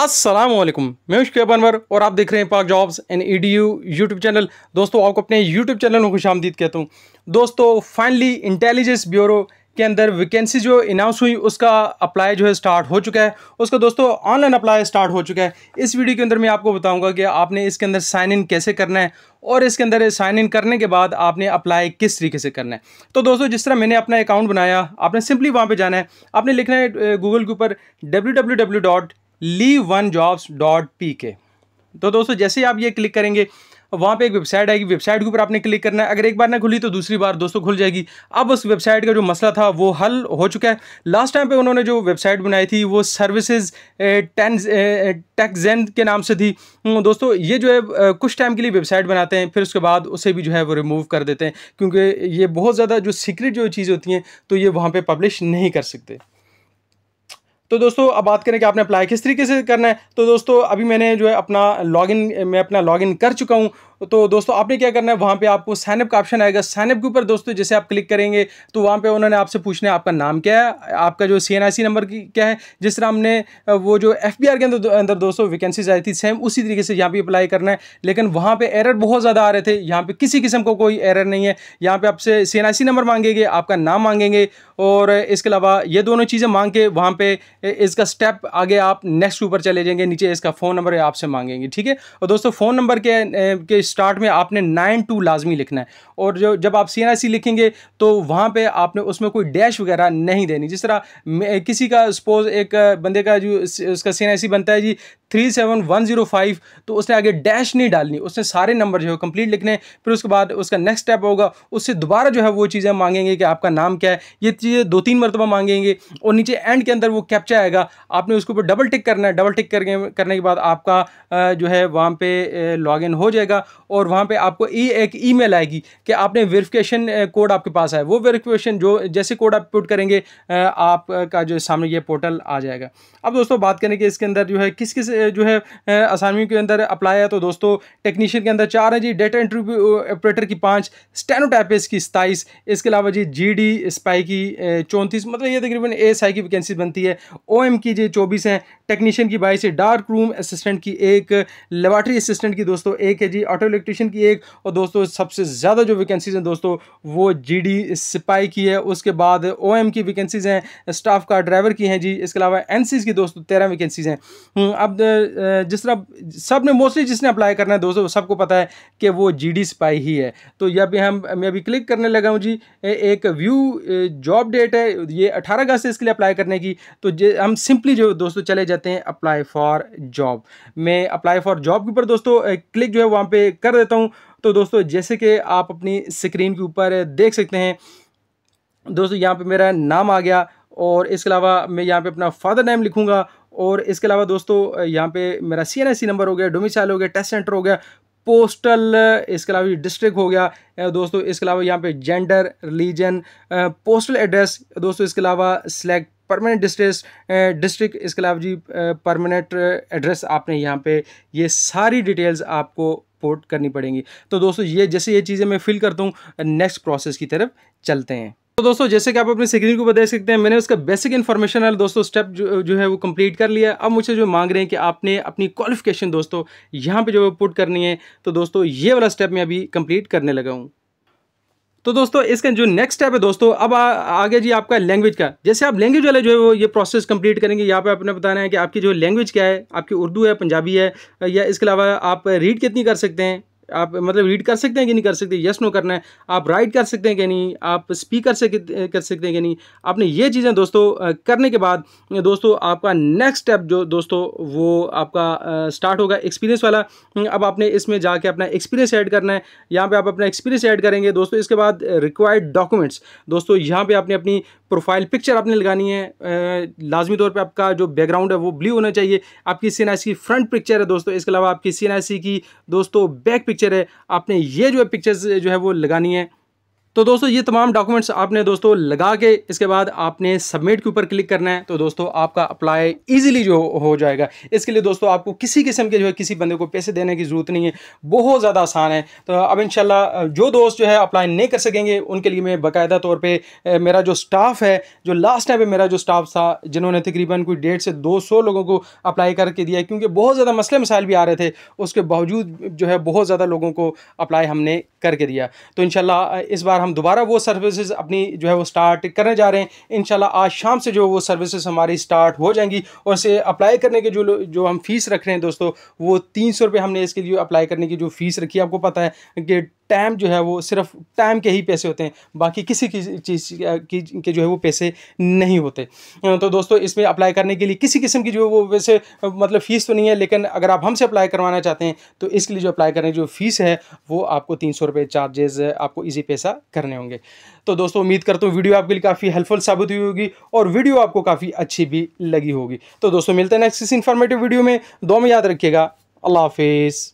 असलम मैं के बनवर और आप देख रहे हैं Pak jobs and E D U YouTube channel दोस्तों आपको अपने यूट्यूब चैनल में खुश आमदीद कहता हूँ दोस्तों फाइनली इंटेलिजेंस ब्यूरो के अंदर वैकेंसी जो अनाउंस हुई उसका अप्लाई जो है स्टार्ट हो चुका है उसका दोस्तों ऑनलाइन अप्लाई स्टार्ट हो चुका है इस वीडियो के अंदर मैं आपको बताऊंगा कि आपने इसके अंदर साइन इन कैसे करना है और इसके अंदर साइन इन करने के बाद आपने अप्लाई किस तरीके से करना है तो दोस्तों जिस तरह मैंने अपना अकाउंट बनाया आपने सिंपली वहाँ पर जाना है आपने लिखना है गूगल के ऊपर डब्ल्यू ली one jobs dot P K तो दोस्तों जैसे ही आप ये क्लिक करेंगे वहाँ पे एक वेबसाइट आएगी वेबसाइट के ऊपर आपने क्लिक करना है अगर एक बार ना खुली तो दूसरी बार दोस्तों खुल जाएगी अब उस वेबसाइट का जो मसला था वो हल हो चुका है लास्ट टाइम पे उन्होंने जो वेबसाइट बनाई थी वो सर्विसेज टेन के नाम से थी हम्म, दोस्तों ये जो है कुछ टाइम के लिए वेबसाइट बनाते हैं फिर उसके बाद उसे भी जो है वो रिमूव कर देते हैं क्योंकि ये बहुत ज़्यादा जो सीक्रेट जो चीज़ होती हैं तो ये वहाँ पर पब्लिश नहीं कर सकते तो दोस्तों अब बात करें कि आपने अप्लाई किस तरीके से करना है तो दोस्तों अभी मैंने जो है अपना लॉगिन मैं अपना लॉगिन कर चुका हूँ तो दोस्तों आपने क्या करना है वहाँ पे आपको साइनअप का ऑप्शन आएगा साइनअप के ऊपर दोस्तों जैसे आप क्लिक करेंगे तो वहाँ पे उन्होंने आपसे पूछना है आपका नाम क्या है आपका जो सी नंबर क्या है जिस तरह हमने वो जो एफ के अंदर अंदर दोस्तों वैकेंसीज आई थी सेम उसी तरीके से यहाँ पर अप्लाई करना है लेकिन वहाँ पर एरर बहुत ज़्यादा आ रहे थे यहाँ पर किसी किस्म को कोई एरर नहीं है यहाँ पर आपसे सी नंबर मांगेंगे आपका नाम मांगेंगे और इसके अलावा ये दोनों चीज़ें मांग के वहाँ पर इसका स्टेप आगे आप नेक्स्ट ऊपर चले जाएंगे नीचे इसका फ़ोन नंबर आपसे मांगेंगे ठीक है और दोस्तों फ़ोन नंबर के स्टार्ट में आपने नाइन टू लाजमी लिखना है और जो जब आप सी एन आई सी लिखेंगे तो वहाँ पे आपने उसमें कोई डैश वगैरह नहीं देनी जिस तरह किसी का सपोज एक बंदे का जो उसका सी एन आई सी बनता है G three seven one zero five तो उसने आगे डैश नहीं डालनी उसने सारे नंबर जो है कंप्लीट लिखने फिर उसके बाद उसका नेक्स्ट स्टेप होगा उससे दोबारा जो है वो चीज़ें मांगेंगे कि आपका नाम क्या है ये चीज़ें दो तीन मरतबा मांगेंगे और नीचे एंड के अंदर वो कैप्चा आएगा आपने उसके ऊपर डबल टिक करना है डबल टिक करके करने के बाद आपका जो है वहाँ पर लॉग इन हो जाएगा और वहाँ पर आपको ई एक मेल आएगी कि आपने वेरिफिकेशन कोड आपके पास है वो वेरिफिकेशन जो जैसे कोड आप पुट करेंगे आपका जो सामने ये पोर्टल आ जाएगा अब दोस्तों बात करें कि इसके अंदर जो है किस किस जो है असामियों के अंदर अप्लाई है तो दोस्तों टेक्नीशियन के अंदर चार है जी डेटा एंट्री ऑपरेटर की पाँच स्टेनोटाइपिस की सताईस इसके अलावा जी जी डी स्पाई की चौंतीस मतलब ये तकरीबन ए एस आई की वैकेंसी बनती है ओ एम की जी चौबीस हैं टेक्नीशियन की बाईस है डार्क रूम असिस्टेंट की एक लेबार्ट्री असिस्टेंट की दोस्तों एक है जी ऑटो इलेक्ट्रीशियन की एक और दोस्तों सबसे ज़्यादा जो वैकेंसीज हैं दोस्तों वो जी डी सिपाही की है उसके बाद ओ एम की वैकेंसीज हैं स्टाफ का ड्राइवर की हैं जी इसके अलावा एन की दोस्तों तेरह वैकेंसीज हैं हम्म, अब जिस तरह सब ने मोस्टली जिसने अप्लाई करना है दोस्तों सबको पता है कि वो जी डी स्पाई ही है तो यहाँ पे हम मैं अभी क्लिक करने लगा हूँ जी एक व्यू जॉब डेट है ये अठारह अगस्त से इसके लिए अप्लाई करने की तो हम सिंपली जो दोस्तों चले जाते हैं अप्लाई फॉर जॉब मैं अप्लाई फॉर जॉब के ऊपर दोस्तों क्लिक जो है वहाँ पर कर देता हूँ तो दोस्तों जैसे कि आप अपनी स्क्रीन के ऊपर देख सकते हैं दोस्तों यहाँ पर मेरा नाम आ गया और इसके अलावा मैं यहाँ पे अपना फादर नेम लिखूँगा और इसके अलावा दोस्तों यहाँ पे मेरा सी नंबर हो गया डोमिसाइल हो गया टेस्ट सेंटर हो गया पोस्टल इसके अलावा डिस्ट्रिक्ट हो गया दोस्तों इसके अलावा यहाँ पे जेंडर रिलीजन पोस्टल एड्रेस दोस्तों इसके अलावा सिलेक्ट परमानेंट डिस्ट्रेस डिस्ट्रिक्ट इसके अलावा जी परमानेंट एड्रेस आपने यहाँ पे ये सारी डिटेल्स आपको पोर्ट करनी पड़ेंगी तो दोस्तों ये जैसे ये चीज़ें मैं फिल करता हूँ नेक्स्ट प्रोसेस की तरफ चलते हैं तो दोस्तों जैसे कि आप अपने स्क्रीन को बता देख सकते हैं मैंने उसका बेसिक इन्फॉर्मेशन है दोस्तों स्टेप जो, जो है वो कंप्लीट कर लिया अब मुझे जो मांग रहे हैं कि आपने अपनी क्वालिफिकेशन दोस्तों यहाँ पे जो है पुट करनी है तो दोस्तों ये वाला स्टेप मैं अभी कंप्लीट करने लगा हूँ तो दोस्तों इसका जो नेक्स्ट स्टेप है दोस्तों अब आ, आगे जी आपका लैंग्वेज का जैसे आप लैंग्वेज वाले जो है वो ये प्रोसेस कंप्लीट करेंगे यहाँ पे आपने बताना है कि आपकी जो लैंग्वेज क्या है आपकी उर्दू है पंजाबी है या इसके अलावा आप रीड कितनी कर सकते हैं आप मतलब रीड कर सकते हैं कि नहीं कर सकते यस नो करना है आप राइट कर सकते हैं कि नहीं आप स्पीक कर सकते कर सकते हैं कि नहीं आपने ये चीज़ें दोस्तों करने के बाद दोस्तों आपका नेक्स्ट स्टेप जो दोस्तों वो आपका स्टार्ट होगा एक्सपीरियंस वाला अब आपने इसमें जाके अपना एक्सपीरियंस ऐड करना है यहाँ पर आप अपना एक्सपीरियंस ऐड करेंगे दोस्तों इसके बाद रिक्वायर्ड डॉक्यूमेंट्स दोस्तों यहाँ पर आपने अपनी प्रोफाइल पिक्चर आपने लगानी है लाजमी तौर पे आपका जो बैकग्राउंड है वो ब्लू होना चाहिए आपकी सी की फ्रंट पिक्चर है दोस्तों इसके अलावा आपकी सी की दोस्तों बैक पिक्चर है आपने ये जो है पिक्चर्स जो है वो लगानी है तो दोस्तों ये तमाम डॉक्यूमेंट्स आपने दोस्तों लगा के इसके बाद आपने सबमिट के ऊपर क्लिक करना है तो दोस्तों आपका अप्लाई इजीली जो हो जाएगा इसके लिए दोस्तों आपको किसी किस्म के जो है किसी बंदे को पैसे देने की ज़रूरत नहीं है बहुत ज़्यादा आसान है तो अब इन जो दोस्त जो है अप्लाई नहीं कर सकेंगे उनके लिए मैं बाकायदा तौर पर मेरा जो स्टाफ़ है जो लास्ट टाइम पर मेरा जो स्टाफ था जिन्होंने तकरीबन कोई डेढ़ से दो सौ लोगों को अप्लाई करके दिया क्योंकि बहुत ज़्यादा मसले मसाइल भी आ रहे थे उसके बावजूद जो है बहुत ज़्यादा लोगों को अप्लाई हमने करके दिया तो इन इस बार हम दोबारा वो सर्विसेज अपनी जो है वो स्टार्ट करने जा रहे हैं इन आज शाम से जो वो सर्विसेज हमारी स्टार्ट हो जाएंगी और इसे अप्लाई करने के जो जो हम फीस रख रहे हैं दोस्तों वो तीन सौ रुपये हमने इसके लिए अप्लाई करने की जो फीस रखी है आपको पता है कि टाइम जो है वो सिर्फ टाइम के ही पैसे होते हैं बाकी किसी की चीज़ की के जो है वो पैसे नहीं होते तो दोस्तों इसमें अप्लाई करने के लिए किसी किस्म की जो है वो वैसे मतलब फ़ीस तो नहीं है लेकिन अगर आप हमसे अप्लाई करवाना चाहते हैं तो इसके लिए जो अप्लाई करने की जो फ़ीस है वो आपको तीन सौ रुपये चार्जेज़ आपको ईजी पैसा करने होंगे तो दोस्तों उम्मीद करता हूँ वीडियो आपके लिए काफ़ी हेल्पफुल साबित हुई होगी और वीडियो आपको काफ़ी अच्छी भी लगी होगी तो दोस्तों मिलते हैं नेक्स्ट इस इन्फॉर्मेटिव वीडियो में दो में याद रखिएगा अल्लाह हाफिज़